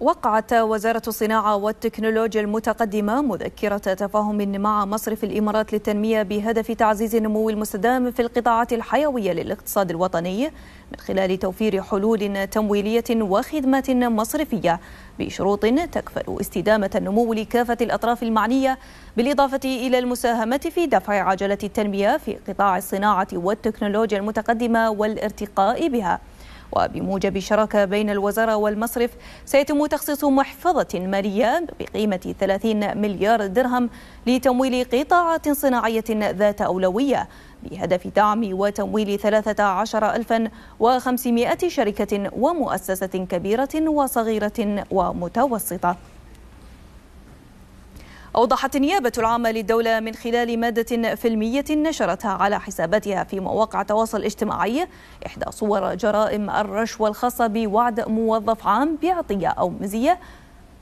وقعت وزارة الصناعة والتكنولوجيا المتقدمة مذكرة تفاهم مع مصرف الإمارات للتنمية بهدف تعزيز النمو المستدام في القطاعات الحيوية للاقتصاد الوطني من خلال توفير حلول تمويلية وخدمات مصرفية بشروط تكفل استدامة النمو لكافة الأطراف المعنية بالإضافة إلى المساهمة في دفع عجلة التنمية في قطاع الصناعة والتكنولوجيا المتقدمة والارتقاء بها وبموجب شراكة بين الوزارة والمصرف سيتم تخصيص محفظة مالية بقيمة 30 مليار درهم لتمويل قطاعات صناعية ذات أولوية بهدف دعم وتمويل 13500 شركة ومؤسسة كبيرة وصغيرة ومتوسطة أوضحت النيابة العامة للدولة من خلال مادة فيلمية نشرتها على حساباتها في مواقع التواصل الاجتماعي إحدى صور جرائم الرشوة الخاصة بوعد موظف عام بعطية أو مزية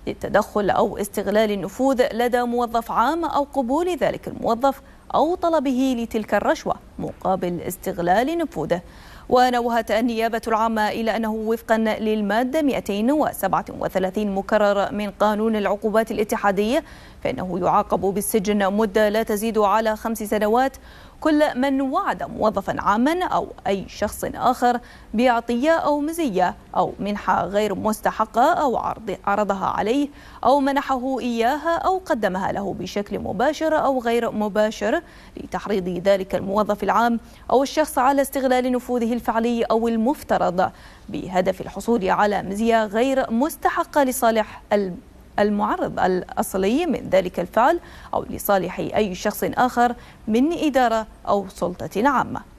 للتدخل أو استغلال النفوذ لدى موظف عام أو قبول ذلك الموظف أو طلبه لتلك الرشوة مقابل استغلال نفوذه ونوهت النيابة العامة إلى أنه وفقا للمادة 237 مكرر من قانون العقوبات الاتحادية فإنه يعاقب بالسجن مدة لا تزيد على خمس سنوات كل من وعد موظفا عاما أو أي شخص آخر بعطية أو مزية أو منحة غير مستحقة أو عرض عرضها عليه أو منحه إياها أو قدمها له بشكل مباشر أو غير مباشر لتحريض ذلك الموظف العام أو الشخص على استغلال نفوذه الفعلي أو المفترض بهدف الحصول على مزية غير مستحقة لصالح المعرض الأصلي من ذلك الفعل أو لصالح أي شخص آخر من إدارة أو سلطة عامة